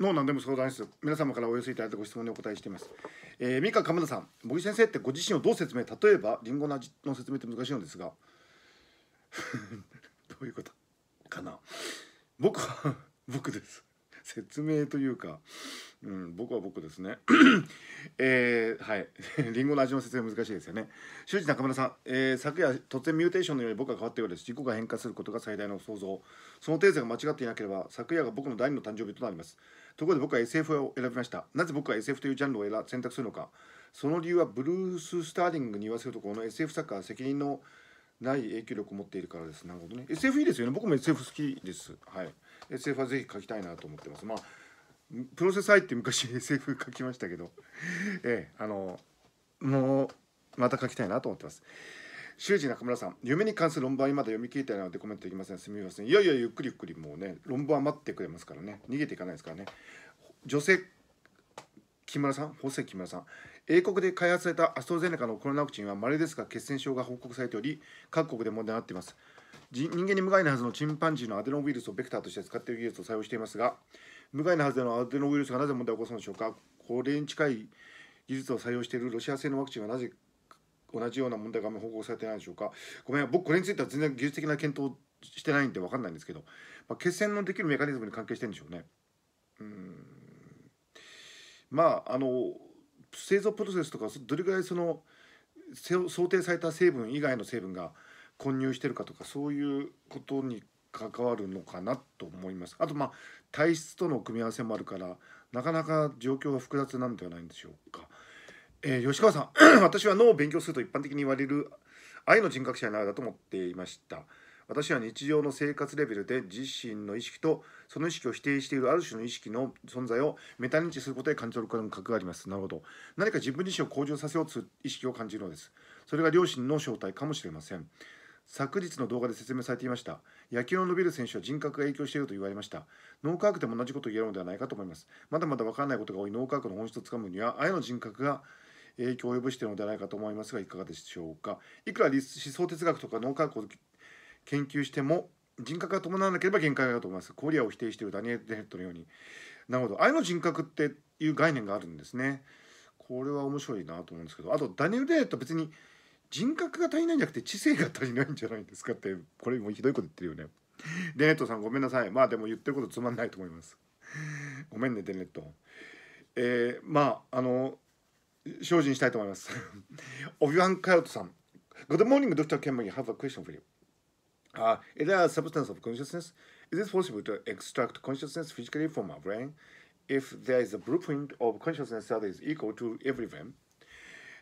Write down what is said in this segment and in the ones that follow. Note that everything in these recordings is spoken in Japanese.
の何でも相談室皆様からお寄せいただいたご質問にお答えしています、えー、三河鎌田さん茂木先生ってご自身をどう説明例えばりんごの味の説明って難しいのですが どういうことかな僕は僕です説明というか、うん、僕は僕ですねえー、はいりんごの味の説明難しいですよね修二中村さん、えー、昨夜突然ミューテーションのように僕は変わったようです自己が変化することが最大の想像その程度が間違っていなければ昨夜が僕の第二の誕生日となりますところで僕は SF を選びましたなぜ僕は SF というジャンルを選択するのかその理由はブルース・スターリングに言わせるとこの SF 作家は責任のない影響力を持っているからですなるほどね SF いいですよね僕も SF 好きですはい SF はぜひ書きたいなと思ってますまあプロセスイって昔 SF 書きましたけどええあのもうまた書きたいなと思ってます修二中村さん夢に関する論文はまだ読み切れてないのでコメントできませんすみませんいやいやゆっくりゆっくりもうね論文は待ってくれますからね逃げていかないですからね女性木村さん補正木村さん英国で開発されたアストロゼネカのコロナワクチンは稀ですが血栓症が報告されており各国で問題になっています人間に無害なはずのチンパンジーのアデノウイルスをベクターとして使っている技術を採用していますが無害なはずのアデノウイルスがなぜ問題を起こすのでしょうかこれに近い技術を採用しているロシア製のワクチンはなぜ同じような問題が報告されてないでしょうかごめん僕これについては全然技術的な検討してないんで分かんないんですけど、まあ、血栓のできるメカニズムに関係してるんでしょうねうんまああの製造プロセスとかどれぐらいその想定された成分以外の成分が混入してるかとかそういうことに関わるのかなと思いますあとまあ体質との組み合わせもあるからなかなか状況は複雑なんではないんでしょうか。えー、吉川さん 私は脳を勉強すると一般的に言われる愛の人格者になるだと思っていました私は日常の生活レベルで自身の意識とその意識を否定しているある種の意識の存在をメタ認知することで感じる感覚がありますなるほど何か自分自身を向上させようとする意識を感じるのですそれが両親の正体かもしれません昨日の動画で説明されていました野球の伸びる選手は人格が影響していると言われました脳科学でも同じことを言えるのではないかと思いますまだまだ分からないことが多い脳科学の本質をつかむには愛の人格が影響を及ぼしているのではないかと思いますがいかがでしょうかいくら思想哲学とか脳科学を研究しても人格が伴わなければ限界だと思いますコリアを否定しているダニエル・デネッドのようになるほど愛の人格っていう概念があるんですねこれは面白いなと思うんですけどあとダニエル・デネッド別に人格が足りないんじゃなくて知性が足りないんじゃないですかってこれもひどいこと言ってるよねデネットさんごめんなさいまあでも言ってることつまんないと思いますごめんねデネットえー、まああの精進したいと思います。オビワン・カヨトさん。Good morning, Dr. Cameron. I have a question for you. Uh, is there a substance of consciousness? Is it possible to extract consciousness physically from our brain if there is a blueprint of consciousness that is equal to every brain?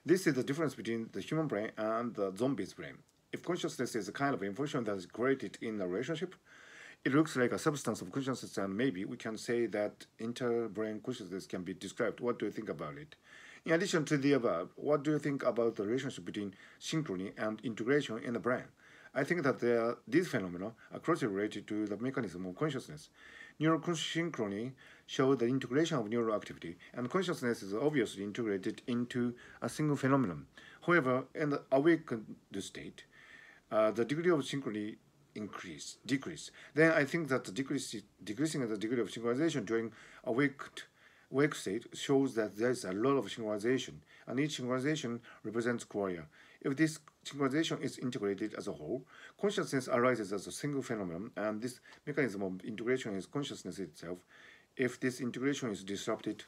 This is the difference between the human brain and the zombie's brain. If consciousness is a kind of information that is created in a relationship, it looks like a substance of consciousness and maybe we can say that interbrain consciousness can be described. What do you think about it? In addition to the above, what do you think about the relationship between synchrony and integration in the brain? I think that are, these phenomena are closely related to the mechanism of consciousness. Neural synchrony shows the integration of neural activity, and consciousness is obviously integrated into a single phenomenon. However, in the awakened state, uh, the degree of synchrony increase decrease. Then I think that the decrease, decreasing the degree of synchronization during awakened wake state shows that there is a lot of synchronization, and each synchronization represents chorea. If this synchronization is integrated as a whole, consciousness arises as a single phenomenon, and this mechanism of integration is consciousness itself. If this integration is disrupted,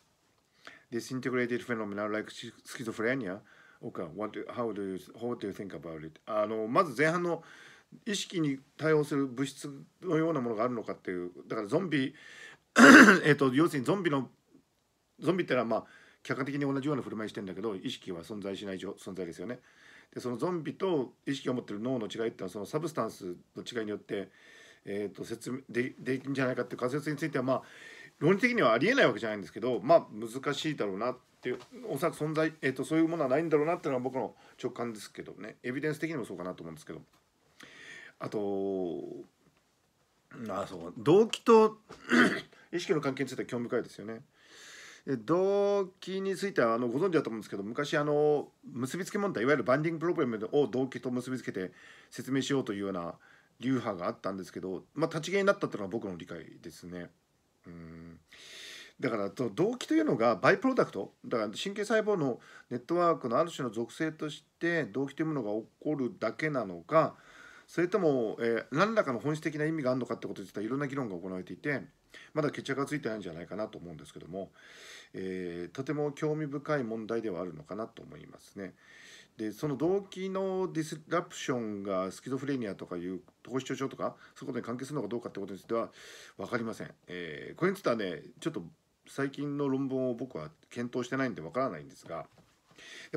this integrated phenomena like schizophrenia okay, What, how, do you, how do you think about it? あのまず前半の意識に対応する物質のようなものがあるのかっていうだからゾンビえっと要するにゾンビのゾンビってのはまあ客観的に同じような振る舞いしてんだけど意識は存在しない存在ですよね。でそのゾンビと意識を持ってる脳の違いっていうのはそのサブスタンスの違いによって、えー、と説明でできるんじゃないかっていう仮説についてはまあ論理的にはありえないわけじゃないんですけどまあ難しいだろうなっていうおそらく存在、えー、とそういうものはないんだろうなっていうのが僕の直感ですけどねエビデンス的にもそうかなと思うんですけどあとあそう動機と 意識の関係については興味深いですよね。動機についてはあのご存知だと思うんですけど昔あの結びつけ問題いわゆるバンディングプログラムを動機と結びつけて説明しようというような流派があったんですけど、まあ、立ち消えになったというのは僕の理解ですね。うんだから動機というのがバイプロダクトだから神経細胞のネットワークのある種の属性として動機というものが起こるだけなのかそれとも、えー、何らかの本質的な意味があるのかってことについろんな議論が行われていてまだ決着がついてないんじゃないかなと思うんですけども、えー、とても興味深い問題ではあるのかなと思いますね。でその動機のディスラプションがスキゾフレニアとかいう統合失調症とかそういうことに関係するのかどうかってことについては分かりません。えー、これについてはねちょっと最近の論文を僕は検討してないんで分からないんですが。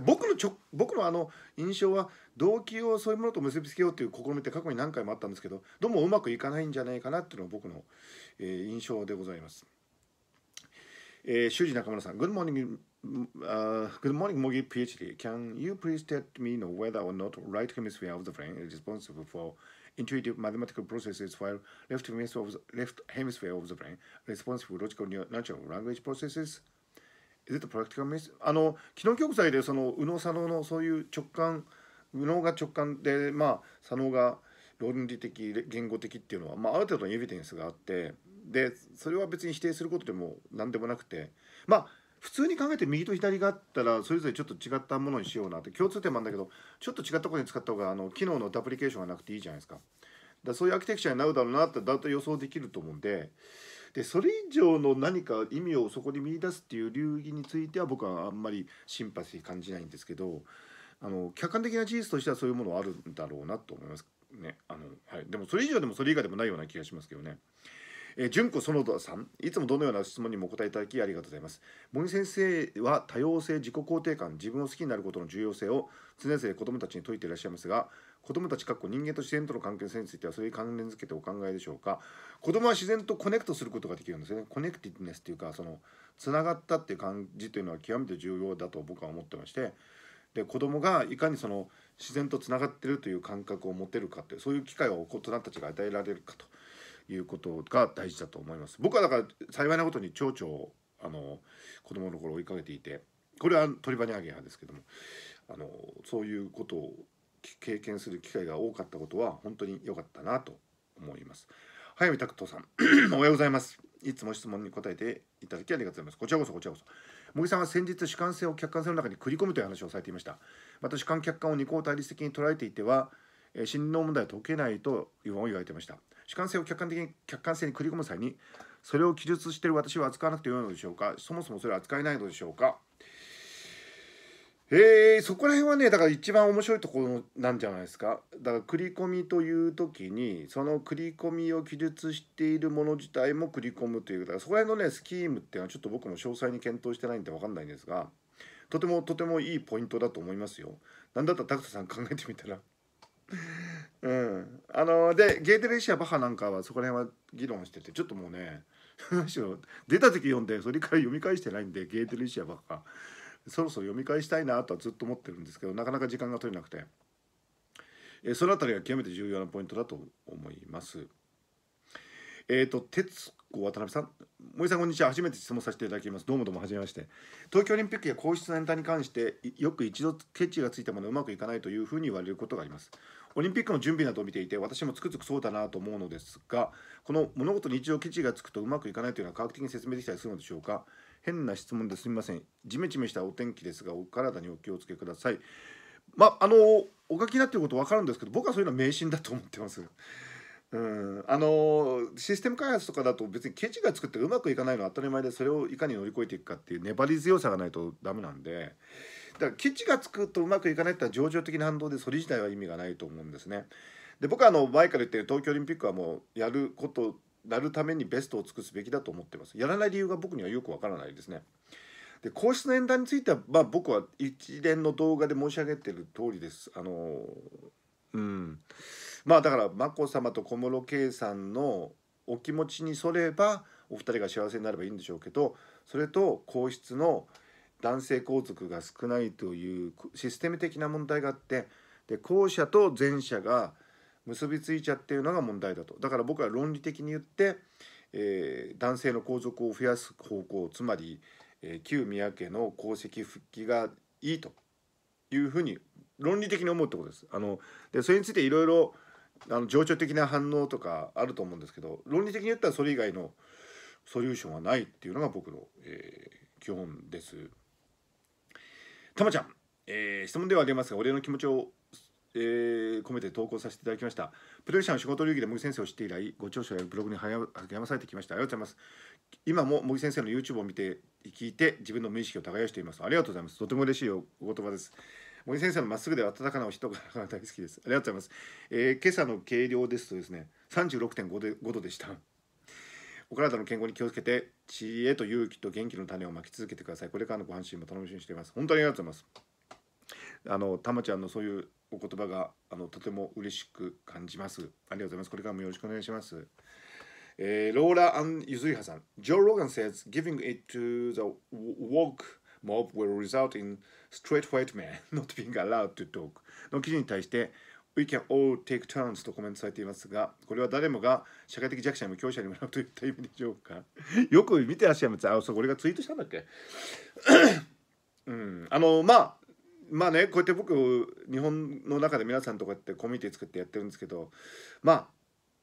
僕のちょ僕のあの印象は動機をそういうものと結びつけようという試みって過去に何回もあったんですけどどうもうまくいかないんじゃないかなっていうのが僕の、えー、印象でございます。えー、主人中村さん、Good morning, uh, good morning, Mogi PhD. Can you please t e l l me know whether or not right hemisphere of the brain is responsible for intuitive mathematical processes while left hemisphere of the, left hemisphere of the brain responsible for logical natural language processes? Is it practical m あの機能教材でその右脳左脳のそういう直感右脳が直感でまあ左脳が論理的言語的っていうのは、まあ、ある程度のエビデンスがあってでそれは別に否定することでも何でもなくてまあ普通に考えて右と左があったらそれぞれちょっと違ったものにしようなって共通点もあるんだけどちょっと違ったことに使った方があの機能のダプリケーションがなくていいじゃないですか。だそういうアーキテクチャになるだろうなってだいたい予想できると思うんででそれ以上の何か意味をそこに見出すっていう流儀については僕はあんまりシンパシー感じないんですけどあの客観的な事実としてはそういうものはあるんだろうなと思いますねあの、はい、でもそれ以上でもそれ以外でもないような気がしますけどね。えー、純子園田さんいつもどのような質問にもお答えいただきありがとうございます森先生は多様性自己肯定感自分を好きになることの重要性を常々子どもたちに説いていらっしゃいますが子供たちかっこ人間と自然との関係性についてはそれに関連づけてお考えでしょうか子どもは自然とコネクトすることができるんですよねコネクティネスっていうかそのつながったっていう感じというのは極めて重要だと僕は思ってましてで子どもがいかにその自然とつながってるという感覚を持てるかってそういう機会を大人たちが与えられるかということが大事だと思います僕はだから幸いなことに蝶々をあの子供の頃追いかけていてこれは鳥羽にあげ派ですけどもあのそういうことを経験する機会が多かったことは本当に良かったなと思います。早見拓人さん おはようございます。いつも質問に答えていただきありがとうございます。こちらこそこちらこそ。茂木さんは先日主観性を客観性の中に繰り込むという話をされていました。また主観客観を二項対立的に捉えていては、え心理の問題は解けないと言われていました。主観性を客観的に客観性に繰り込む際に、それを記述している私は扱わなくてよいのでしょうかそもそもそれは扱えないのでしょうかへえそこら辺はねだから一番面白いところなんじゃないですかだから繰り込みという時にその繰り込みを記述しているもの自体も繰り込むというだからそこら辺のねスキームっていうのはちょっと僕も詳細に検討してないんで分かんないんですがとてもとてもいいポイントだと思いますよ。なんだったらタクさん考えてみたら うん、あのでゲーテレシア・バハなんかはそこら辺は議論しててちょっともうね 出た時読んでそれから読み返してないんでゲーテレシア・バハそろそろ読み返したいなとはずっと思ってるんですけどなかなか時間が取れなくて、えその辺りが極めて重要なポイントだと思います。えっ、ー、と徹子渡辺さん森さんこんにちは初めて質問させていただきますどうもどうもはじめまして東京オリンピックや皇室のネタに関してよく一度ケチがついたものうまくいかないというふうに言われることがありますオリンピックの準備などを見ていて私もつくづくそうだなと思うのですがこの物事に一度ケチがつくとうまくいかないというのは科学的に説明できたりするのでしょうか変な質問ですみませんじめじめしたお天気ですがお体にお気をつけくださいまあのお書きになってることわかるんですけど僕はそういうのは迷信だと思ってます。うんあのシステム開発とかだと別にケチが作ってうまくいかないのは当たり前でそれをいかに乗り越えていくかっていう粘り強さがないとダメなんでだからケチがつくとうまくいかないってのは情状的な反動でそれ自体は意味がないと思うんですね。で僕はあの前から言ってる東京オリンピックはもうやることなるためにベストを尽くすべきだと思ってますやらない理由が僕にはよくわからないですねで皇室の演壇については、まあ、僕は一連の動画で申し上げている通りですあのうんまあだから眞子さまと小室圭さんのお気持ちにそればお二人が幸せになればいいんでしょうけどそれと皇室の男性皇族が少ないというシステム的な問題があってで後者と前者が結びついちゃってるのが問題だとだから僕は論理的に言って、えー、男性の皇族を増やす方向つまり、えー、旧宮家の功績復帰がいいというふうに論理的に思うってことです。あのでそれについていろいろあの情緒的な反応とかあると思うんですけど論理的に言ったらそれ以外のソリューションはないっていうのが僕の、えー、基本です。たまちゃん、えー、質問ではありますが俺の気持ちをえー、込めて投稿させていただきましたプロイス者の仕事流儀で茂木先生を知って以来ご聴取やブログに励まされてきましたありがとうございます今も茂木先生の YouTube を見て聞いて自分の無意識を耕していますありがとうございますとても嬉しいお言葉です森先生のまっすぐで温かなお人が大好きです。ありがとうございます。えー、今朝の計量ですとですね、36.5で5度でした。お体の健康に気をつけて、知恵と勇気と元気の種をまき続けてください。これからのご安心も楽しみにしています。本当にありがとうございます。あの、たまちゃんのそういうお言葉があのとても嬉しく感じます。ありがとうございます。これからもよろしくお願いします。えー、ローラ・アン・ユズイハさん。Joe Rogan says giving it to the woke mob will result in straight white men not being allowed to talk の記事に対して We can all take turns とコメントされていますが、これは誰もが社会的弱者にも強者にもらうといった意味でしょうか。よく見てらっしゃいます。あ、そう、俺がツイートしたんだっけ うん。あの、まあ、まあねこうやって僕日本の中で皆さんとかってコミュニティ作ってやってるんですけどまあ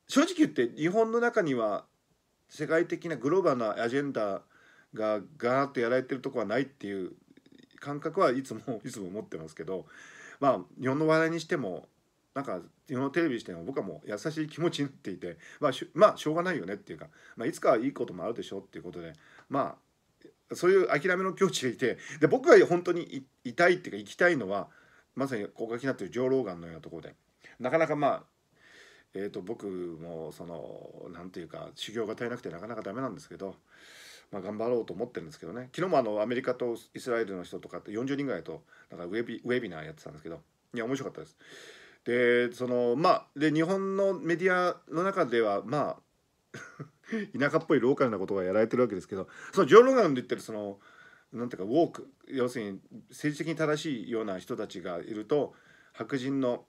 正直言って日本の中には世界的なグローバルなアジェンダがガーッとやられてるとこはないっていう感覚はいつも いつも思ってますけどまあ日本の話題にしてもなんか日本のテレビにしても僕はもう優しい気持ちになっていて、まあ、まあしょうがないよねっていうか、まあ、いつかはいいこともあるでしょっていうことでまあそういう諦めの境地でいてで僕が本当にいたいっていうか行きたいのはまさに高架になってる上老眼のようなところでなかなかまあえーと、僕もその何て言うか修行が足りなくてなかなかダメなんですけど、まあ、頑張ろうと思ってるんですけどね昨日もあのアメリカとイスラエルの人とかって40人ぐらいとなんかウェビウェビナーやってたんですけどいや面白かったです。でそのまあで日本のメディアの中ではまあ田舎っぽいローカルなことがやられてるわけですけどそのジョー・ロガンで言ってるそのなんていうかウォーク要するに政治的に正しいような人たちがいると白人の、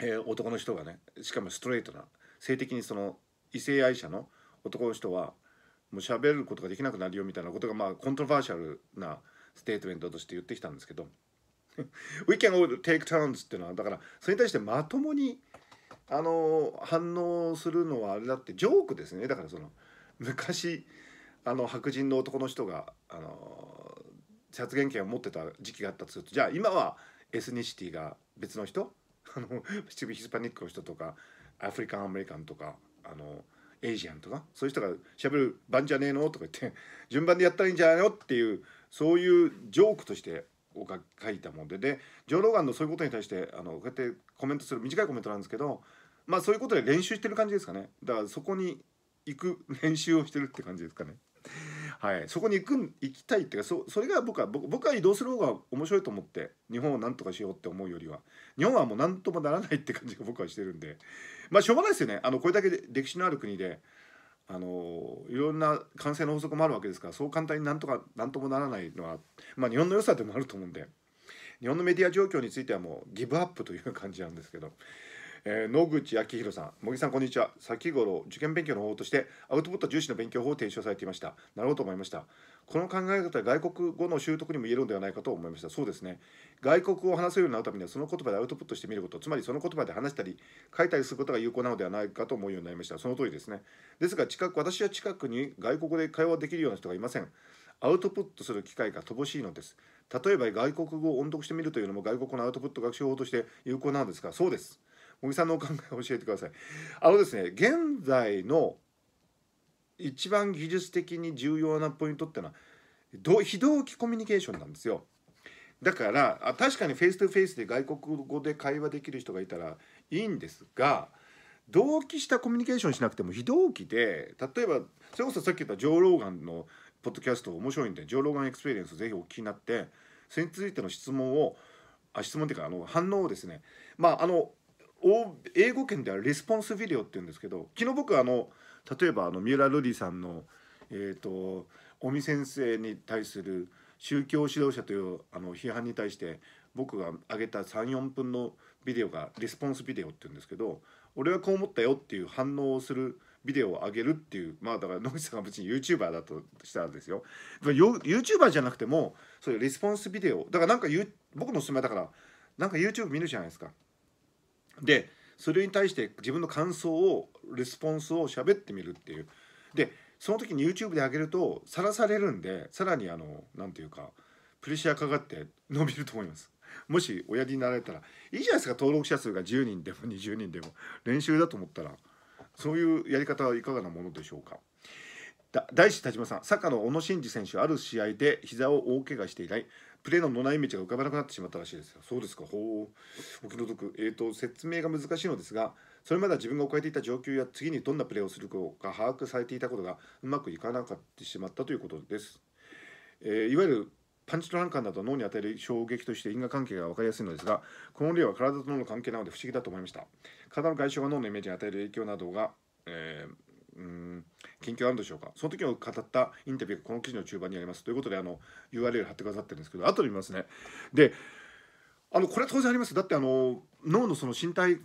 えー、男の人がねしかもストレートな性的にその異性愛者の男の人はもう喋ることができなくなるよみたいなことがまあコントロバーシャルなステートメントとして言ってきたんですけど「We can all take turns」っていうのはだからそれに対してまともにあの反応するのはあれだってジョークですねだからその昔あの白人の男の人があの殺言権を持ってた時期があったとするとじゃあ今はエスニシティが別の人 あのヒスパニックの人とかアフリカンアメリカンとかあのエイジアンとかそういう人がしゃべる番じゃねえのとか言って 順番でやったらいいんじゃないのっていうそういうジョークとして書いたもんででジョー・ローガンのそういうことに対してあのこうやってコメントする短いコメントなんですけどまあそういうことで練習してる感じですかねだからそこに行く練習をしてるって感じですかねはいそこに行く行きたいっていうかそそれが僕は僕は移動する方が面白いと思って日本を何とかしようって思うよりは日本はもう何ともならないって感じが僕はしてるんでまあしょうがないですよねあのこれだけ歴史のある国であのいろんな感染の法則もあるわけですからそう簡単になんとか何ともならないのは、まあ、日本の良さでもあると思うんで日本のメディア状況についてはもうギブアップという感じなんですけどえー、野口明弘さん、茂木さん、こんにちは。先頃、受験勉強の方法として、アウトプット重視の勉強法を提唱されていました。なるほどと思いました。この考え方は外国語の習得にも言えるのではないかと思いました。そうですね。外国語を話せるようになるためには、その言葉でアウトプットしてみること、つまりその言葉で話したり、書いたりすることが有効なのではないかと思うようになりました。その通りですね。ですが、近く、私は近くに外国語で会話できるような人がいません。アウトプットする機会が乏しいのです。例えば、外国語を音読してみるというのも、外国語のアウトプット学習法として有効なのですが、そうです。小木さんのお考えを教えてください。あのですね現在の一番技術的に重要なポイントってのは非同期コミュニケーションなんですよ。だから確かにフェイス2フェイスで外国語で会話できる人がいたらいいんですが同期したコミュニケーションしなくても非同期で例えばそれこそさっき言ったジ老眼」のポッドキャスト面白いんでジ老眼エクスペリエンスぜひお聞きになってそれについての質問をあ質問っていうかあの反応をですねまああの英語圏ではレスポンスビデオって言うんですけど昨日僕あの例えばあの三浦瑠麗さんの、えーと、尾身先生に対する宗教指導者というあの批判に対して僕が上げた34分のビデオがレスポンスビデオって言うんですけど俺はこう思ったよっていう反応をするビデオを上げるっていうまあだから野口さんが別に YouTuber だとしたらですよ YouTuber じゃなくてもそういうレスポンスビデオだからなんか僕のおすすめだからなんか YouTube 見るじゃないですかでそれに対して自分の感想をレスポンスを喋ってみるっていうでその時に YouTube で上げるとさらされるんでさらにあの何て言うかプレッシャーかかって伸びると思いますもしおやりになられたらいいじゃないですか登録者数が10人でも20人でも練習だと思ったらそういうやり方はいかがなものでしょうか大志田島さんサッカーの小野伸二選手ある試合で膝を大怪我していない、プレーのノナイメージが浮かばなくなってしまったらしいですよそうですかほうお気の毒、えーと、説明が難しいのですがそれまでは自分が置かれていた状況や次にどんなプレーをするかが把握されていたことがうまくいかなかってしまったということです、えー、いわゆるパンチとランカーなど脳に与える衝撃として因果関係が分かりやすいのですがこの例は体と脳の関係なので不思議だと思いました体の外傷が脳のイメージに与える影響などが、えーうん研究あるんでしょうかその時を語ったインタビューがこの記事の中盤にありますということであの URL 貼ってくださってるんですけど後で見ますねであのこれは当然ありますだってあの脳のその身体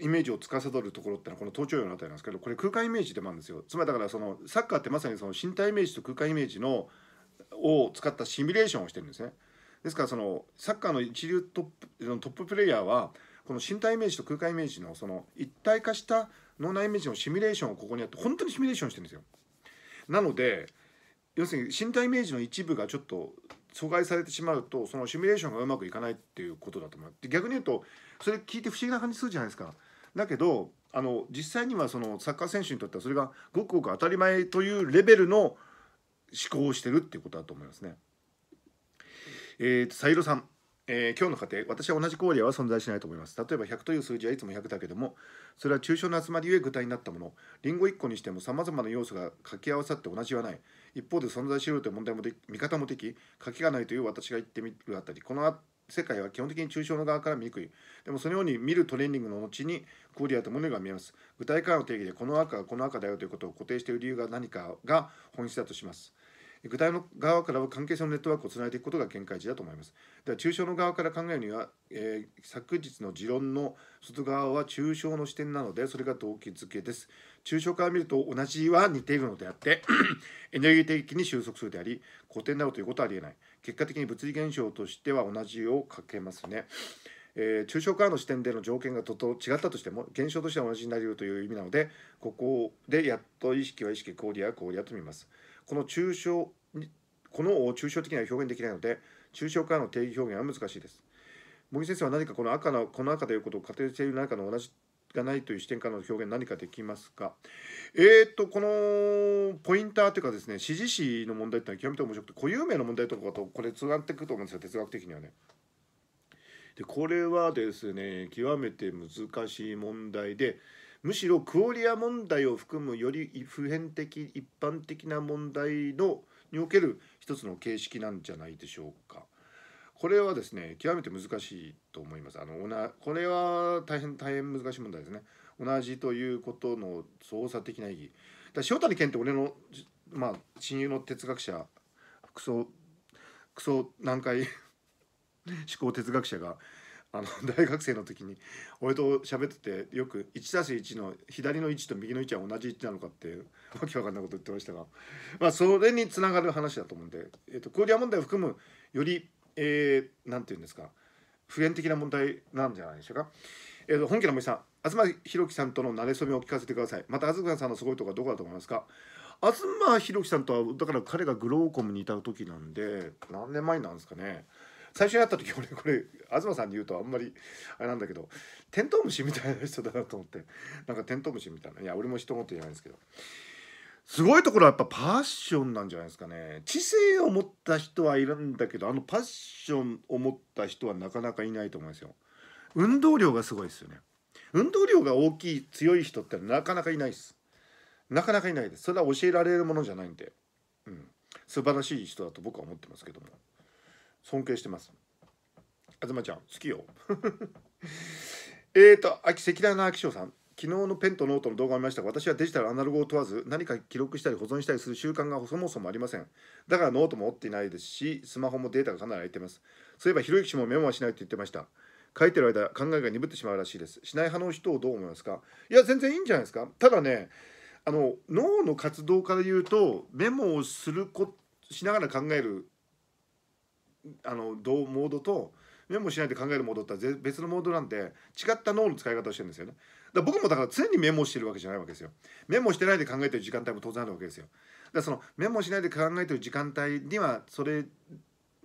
イメージを司るところってのはこの頭頂葉のあたりなんですけどこれ空間イメージでもあるんですよつまりだからそのサッカーってまさにその身体イメージと空間イメージのを使ったシミュレーションをしてるんですねですからそのサッカーの一流トップトッププレーヤーはこの身体イメージと空間イメージのその一体化した脳内イメージのシミュレーションをここにやって本当にシミュレーションしてるんですよなので要するに身体イメージの一部がちょっと阻害されてしまうとそのシミュレーションがうまくいかないっていうことだと思って逆に言うとそれ聞いて不思議な感じするじゃないですかだけどあの実際にはそのサッカー選手にとってはそれがごくごく当たり前というレベルの思考をしてるっていうことだと思いますね。えーとサイロさんえー、今日の過程私は同じリアは存在しないと思います例えば100という数字はいつも100だけどもそれは抽象の集まりゆえ具体になったものりんご1個にしてもさまざまな要素が掛け合わさって同じはない一方で存在しろという問題もで見方もでき掛けがないという私が言ってみるあたりこの世界は基本的に抽象の側から見にくいでもそのように見るトレーニングの後にクオリアというものが見えます具体化の定義でこの赤はこの赤だよということを固定している理由が何かが本質だとします具体の側からは関係者のネットワークをつないでいくことが限界値だと思います。では、抽象の側から考えるには、えー、昨日の持論の外側は抽象の視点なので、それが動機づけです。抽象から見ると同じは似ているのであって エネルギー的に収束するであり、古典になるということはありえない。結果的に物理現象としては同じをかけますね。えー、抽象化の視点での条件がとと違ったとしても現象としては同じになりるという意味なのでここでやっと意識は意識氷や氷やと見ますこの抽象この抽象的には表現できないので抽象化の定義表現は難しいです茂木先生は何かこの赤のこの赤でいうことを仮定している中の同じがないという視点からの表現何かできますかえー、っとこのポインターというかですね指示詞の問題ってのは極めて面白くて固有名の問題とかとこれつながっていくと思うんですよ哲学的にはね。でこれはですね極めて難しい問題でむしろクオリア問題を含むより普遍的一般的な問題のにおける一つの形式なんじゃないでしょうか。これはですね極めて難しいと思います。あのこれは大変大変難しい問題ですね。同じということの操作的な意義。だ塩谷健って俺の、まあ、親友の哲学者クソクソ難解思考哲学者があの 大学生の時に俺と喋っててよく 1+1 の左の置と右の置は同じ置なのかってわけわかんないこと言ってましたが、まあ、それにつながる話だと思うんで、えー、とクーリア問題を含むより何、えー、て言うんですか普遍的な問題なんじゃないでしょうか。えー、と本家の森さん東博樹さんとの慣れ初めを聞かせてくださいまた東さんのすごいところはどこだと思いますか東博樹さんとはだから彼がグローコムにいた時なんで何年前なんですかね最初に会った時俺これ東さんに言うとあんまりあれなんだけどテントウムシみたいな人だなと思ってなんかテントウムシみたいないや俺も一言じゃないですけどすごいところはやっぱパッションなんじゃないですかね知性を持った人はいるんだけどあのパッションを持った人はなかなかいないと思いますよ運動量がすごいですよね運動量が大きい強い人ってなかなかいないですなかなかいないですそれは教えられるものじゃないんで、うん、素晴らしい人だと僕は思ってますけども。尊敬してます東ちゃん好きよ えっと赤裸々秋翔さん昨日のペンとノートの動画を見ましたが私はデジタルアナログを問わず何か記録したり保存したりする習慣がそもそもありませんだからノートも持っていないですしスマホもデータがかなり空いてますそういえばひろゆき氏もメモはしないと言ってました書いてる間考えが鈍ってしまうらしいですしない派の人をどう思いますかいや全然いいんじゃないですかただねあの脳の活動から言うとメモをするこしながら考えるあのどうモードとメモしないで考えるモードって別のモードなんで違った脳の使い方をしてるんですよね。だ僕もだから常にメモしてるわけじゃないわけですよ。メモしてないで考えてる時間帯も当然あるわけですよ。だそのメモしないで考えてる時間帯にはそれ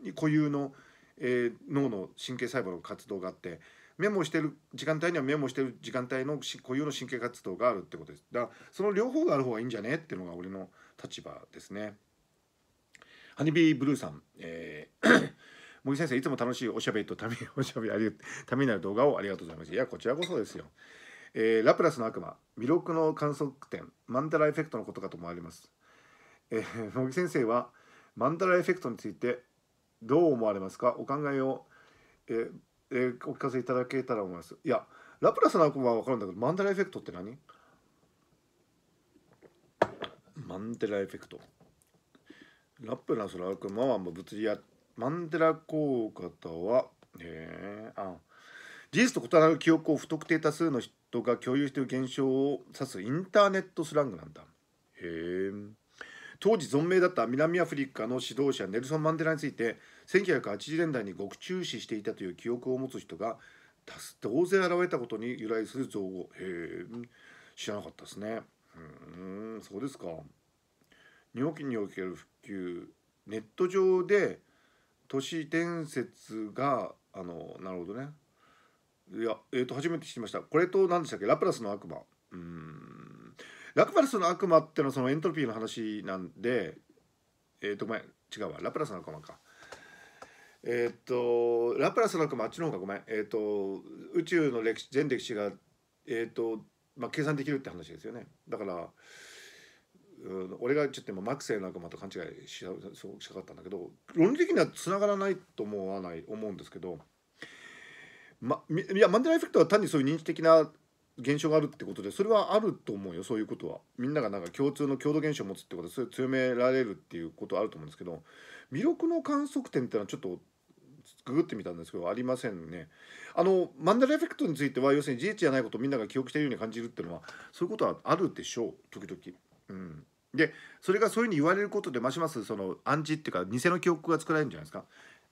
に固有の、えー、脳の神経細胞の活動があってメモしてる時間帯にはメモしてる時間帯の固有の神経活動があるってことです。だからその両方がある方がいいんじゃねっていうのが俺の立場ですね。ハニビーブルーさん、えー 森先生いつも楽しいおしゃべりとためおしゃべりありためになる動画をありがとうございますいやこちらこそですよ、えー、ラプラスの悪魔魅力の観測点マンダラエフェクトのことかと思われます、えー、茂木先生はマンダラエフェクトについてどう思われますかお考えを、えーえー、お聞かせいただけたら思いますいやラプラスの悪魔は分かるんだけどマンダラエフェクトって何マンデラエフェクトラップの空くまも物理やマンデラ効果とは、えー、あ事実と異なる記憶を不特定多数の人が共有している現象を指すインターネットスラングなんだへえ当時存命だった南アフリカの指導者ネルソン・マンデラについて1980年代に獄中死していたという記憶を持つ人が大勢現れたことに由来する造語へえ知らなかったですねうんそうですか尿器における復旧ネット上で都市伝説があのなるほどねいやえっ、ー、と初めて知りましたこれと何でしたっけラプラスの悪魔うんラプラスの悪魔ってのはそのエントロピーの話なんでえっ、ー、とごめん違うわラプラスの悪魔かえっ、ー、とラプラスの悪魔あっちの方がごめんえっ、と宇宙の歴史全歴史がえっ、とまあ計算できるって話ですよねだから俺がちょっと今マクセイの悪魔と勘違いしそうしたかったんだけど論理的にはつながらないと思わない思うんですけど、ま、いやマンデラエフェクトは単にそういう認知的な現象があるってことでそれはあると思うよそういうことはみんながなんか共通の共同現象を持つってことでそれ強められるっていうことはあると思うんですけど魅力の観測点っていうのはちょっとググってみたんですけどありませんねあのマンダラエフェクトについては要するに事実じゃないことをみんなが記憶しているように感じるっていうのはそういうことはあるでしょう時々うんでそれがそういうふうに言われることでますますその暗示っていうか偽の記憶が作られるんじゃないですか。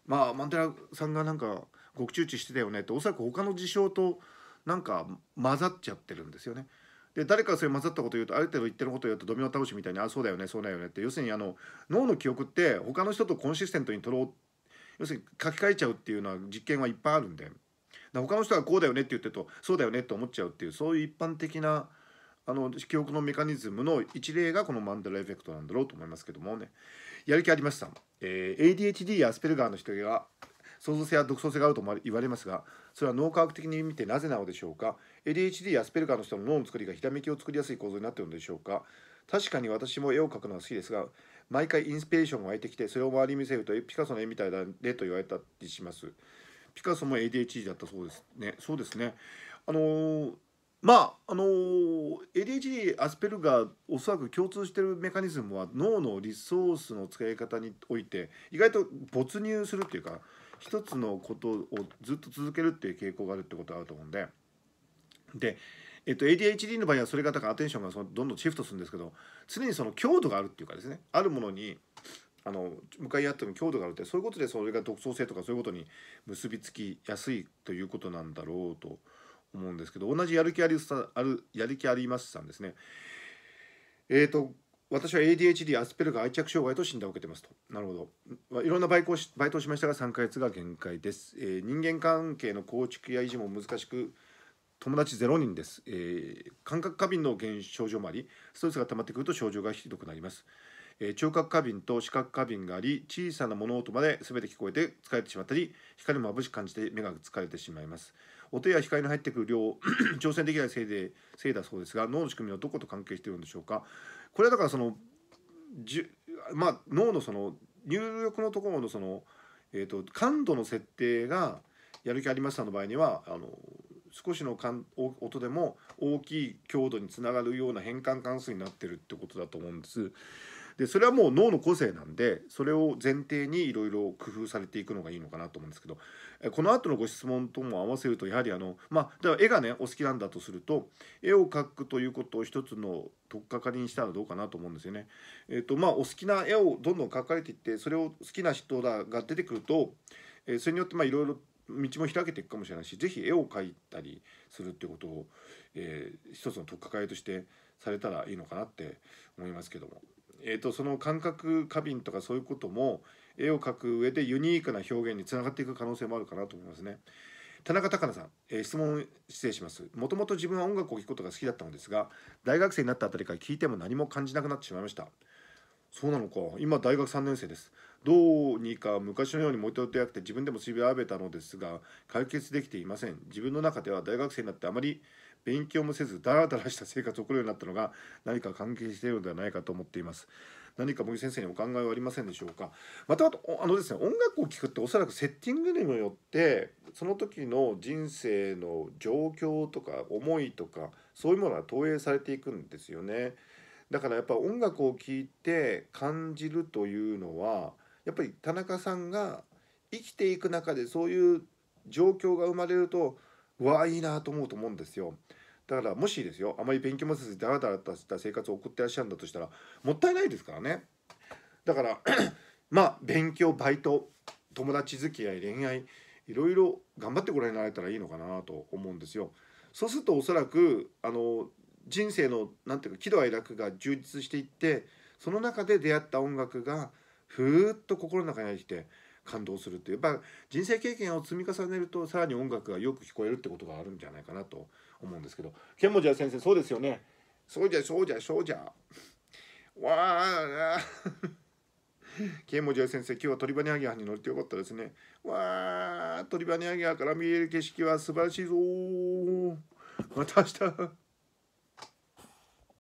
まあマンテラさんがなんか獄中知してたよねっておそらく他の事象となんか混ざっちゃってるんですよね。で誰かがそれ混ざったこと言うとある程度言ってることを言うとドミノ倒しみたいに「あそうだよねそうだよね」って要するにあの脳の記憶って他の人とコンシステントに取ろう要するに書き換えちゃうっていうのは実験はいっぱいあるんで他の人がこうだよねって言ってるとそうだよねって思っちゃうっていうそういう一般的な。あの記憶のメカニズムの一例がこのマンデラエフェクトなんだろうと思いますけどもねやる気ありました、えー、ADHD やアスペルガーの人が創造性や独創性があると言われますがそれは脳科学的に見てなぜなのでしょうか ADHD やアスペルガーの人の脳の作りがひらめきを作りやすい構造になっているのでしょうか確かに私も絵を描くのは好きですが毎回インスピレーションが湧いてきてそれを周りに見せるとピカソの絵みたいだねと言われたりしますピカソも ADHD だったそうですねそうですねあのーまああのー、ADHD アスペルガーおそらく共通してるメカニズムは脳のリソースの使い方において意外と没入するっていうか一つのことをずっと続けるっていう傾向があるってことがあると思うんでで、えっと、ADHD の場合はそれがだからアテンションがそのどんどんシフトするんですけど常にその強度があるっていうかですねあるものにあの向かい合っても強度があるってそういうことでそれが独創性とかそういうことに結びつきやすいということなんだろうと思うんですけど同じやる気ありさあるやる気ありますさんですねえっ、ー、と私は ADHD アスペルガー愛着障害と診断を受けてますとなるほどいろんなバイトをしバイトをしましたが3ヶ月が限界です、えー、人間関係の構築や維持も難しく友達0人です、えー、感覚過敏の現症状もありストレスが溜まってくると症状がひどくなりますえ聴覚過敏と視覚過敏があり小さな物音まで全て聞こえて疲れてしまったり光も眩しく感じて目が疲れてしまいますお手や光の入ってくる量を 挑戦できないせいでせいだそうですが脳の仕組みはどこと関係しているんでしょうかこれはだからそのじゅ、まあ、脳のその入力のところのその、えーと、感度の設定がやる気ありましたの場合にはあの少しの音でも大きい強度につながるような変換関数になってるってことだと思うんです。でそれはもう脳の個性なんでそれを前提にいろいろ工夫されていくのがいいのかなと思うんですけどこの後のご質問とも合わせるとやはりあのまあ絵がねお好きなんだとすると絵を描くということを一つの取っかかりにしたらどうかなと思うんですよね。えっとまあ、お好きな絵をどんどん描かれていってそれを好きな人だが出てくると、えそれによっていろいろ道も開けていくかもしれないし是非絵を描いたりするっていうことを、えー、一つの取っかかりとしてされたらいいのかなって思いますけども。えーと、その感覚過敏とかそういうことも絵を描く上でユニークな表現につながっていく可能性もあるかなと思いますね。田中高菜さん、えー、質問失礼します。もともと自分は音楽を聴くことが好きだったのですが、大学生になったあたりから聴いても何も感じなくなってしまいました。そうなのか。今大学3年生です。どうにか昔のようにもう一度出会って自分でも水を浴びたのですが、解決できていません。自分の中では大学生になってあまり勉強もせずダラダラした生活を送るようになったのが何か関係しているのではないかと思っています何か森先生にお考えはありませんでしょうかまたあのですね音楽を聴くっておそらくセッティングにもよってその時の人生の状況とか思いとかそういうものが投影されていくんですよねだからやっぱ音楽を聴いて感じるというのはやっぱり田中さんが生きていく中でそういう状況が生まれるとうわいいなと思うと思うんですよだからもしですよあまり勉強もせずダラダラとした生活を送ってらっしゃるんだとしたらもったいないですからねだから まあ勉強バイト友達付き合い恋愛いろいろ頑張ってご覧になれたらいいのかなと思うんですよ。そうするとおそらくあの人生の何ていうか喜怒哀楽が充実していってその中で出会った音楽がふーっと心の中に入ってきて感動するっていうやっぱ人生経験を積み重ねるとさらに音楽がよく聞こえるってことがあるんじゃないかなと思うんですけどンモジは先生そうですよねそうじゃそうじゃそうじゃわあンモジは先生今日は鳥羽ニアギアに乗れてよかったですねわあ鳥羽ニアギアから見える景色は素晴らしいぞまた明日